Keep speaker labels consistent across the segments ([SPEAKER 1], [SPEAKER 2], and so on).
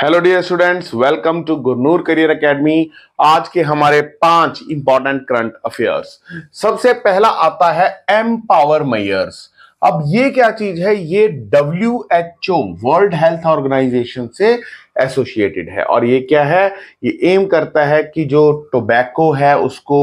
[SPEAKER 1] hello dear students welcome to Gurnoor career academy आज के हमारे पांच इंपॉर्टेंट करंट अफेयर्स सबसे पहला आता है एम्पावर मेयर्स अब ये क्या चीज है ये W H O world health organization से एसोसिएटेड है और ये क्या है ये एम करता है कि जो टोबैको है उसको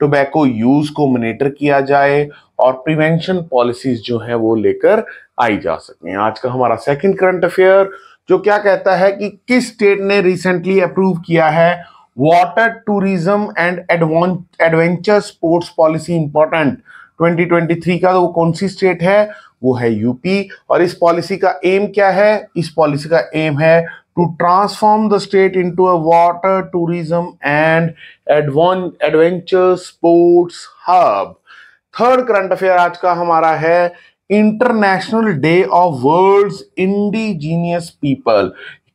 [SPEAKER 1] टोबैको यूज को मोनिटर किया जाए और प्रिवेंशन पॉलिसीज जो है वो लेकर आई जा सके आज का हमारा सेकेंड करंट अफेयर जो क्या कहता है कि किस स्टेट ने रिसेंटली अप्रूव किया है water tourism and adventure sports policy important 2023 का तो वो कौन सी स्टेट है वो है यूपी और इस पॉलिसी का एम क्या है इस पॉलिसी का एम है to transform the state into a water tourism and adventure sports hub third current affair आज का हमारा है international day of world indigenous people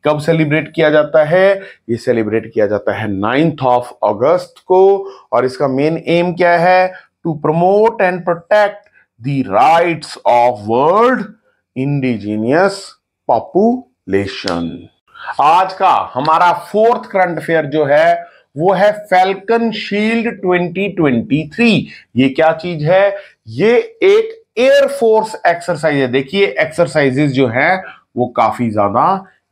[SPEAKER 1] कब सेलिब्रेट किया जाता है ये सेलिब्रेट किया जाता है नाइन्थ ऑफ अगस्त को और इसका मेन एम क्या है to promote and protect the rights of world indigenous population आज का हमारा फोर्थ करंट अफेयर जो है वो है फैल्कन शील्ड 2023 ये क्या चीज है ये एक एयरफोर्स एक्सरसाइज है देखिए एक्सरसाइजेस जो है वो काफी ज्यादा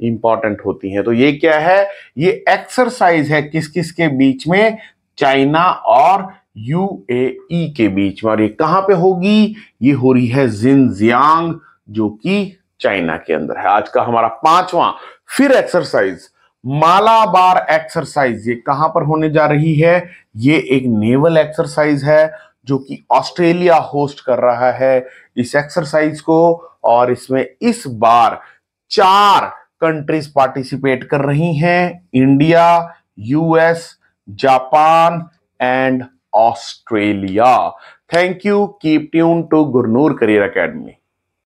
[SPEAKER 1] इंपॉर्टेंट होती हैं तो ये क्या है ये एक्सरसाइज है किस किस के बीच में चाइना और यूएई e के बीच में और ये कहां पे होगी ये हो रही है जिनजियांग जो कि चाइना के अंदर है आज का हमारा पांचवा फिर एक्सरसाइज मालाबार एक्सरसाइज ये कहां पर होने जा रही है ये एक नेवल एक्सरसाइज है जो कि ऑस्ट्रेलिया होस्ट कर रहा है इस एक्सरसाइज को और इसमें इस बार चार कंट्रीज पार्टिसिपेट कर रही हैं India US Japan and Australia thank you keep tune to Gurnoor career academy